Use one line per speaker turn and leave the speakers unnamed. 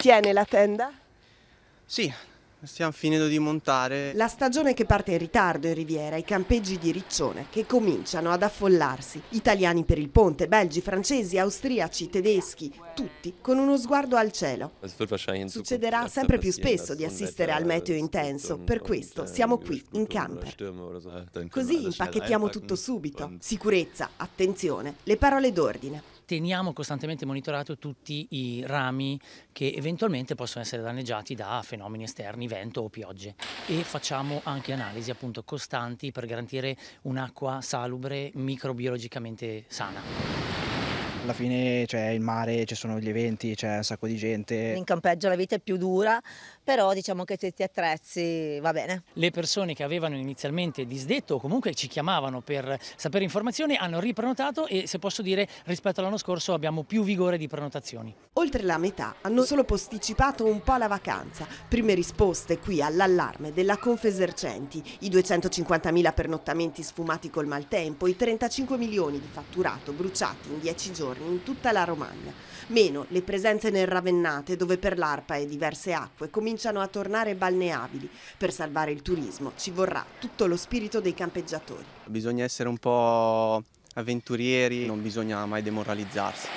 Tiene la tenda? Sì, stiamo finendo di montare. La stagione che parte in ritardo in Riviera, i campeggi di Riccione che cominciano ad affollarsi. Italiani per il ponte, belgi, francesi, austriaci, tedeschi, tutti con uno sguardo al cielo. Succederà sempre più spesso di assistere al meteo intenso, per questo siamo qui in camper.
Così impacchettiamo tutto
subito. Sicurezza, attenzione, le parole d'ordine
teniamo costantemente monitorato tutti i rami che eventualmente possono essere danneggiati da fenomeni esterni, vento o piogge e facciamo anche analisi appunto costanti per garantire un'acqua salubre microbiologicamente sana.
Alla fine c'è cioè, il mare, ci sono gli eventi, c'è un
sacco di gente. In campeggio la vita è più dura, però diciamo che se ti attrezzi va bene. Le persone che avevano inizialmente disdetto o comunque ci chiamavano per sapere informazioni hanno riprenotato e se posso dire rispetto all'anno scorso abbiamo più vigore di prenotazioni.
Oltre la metà hanno solo posticipato un po' la vacanza. Prime risposte qui all'allarme della Confesercenti, i 250.000 pernottamenti sfumati col maltempo, i 35 milioni di fatturato bruciati in 10 giorni giorni in tutta la Romagna, meno le presenze nel Ravennate dove per l'ARPA e diverse acque cominciano a tornare balneabili. Per salvare il turismo ci vorrà tutto lo spirito dei campeggiatori. Bisogna essere un po' avventurieri, non bisogna mai demoralizzarsi.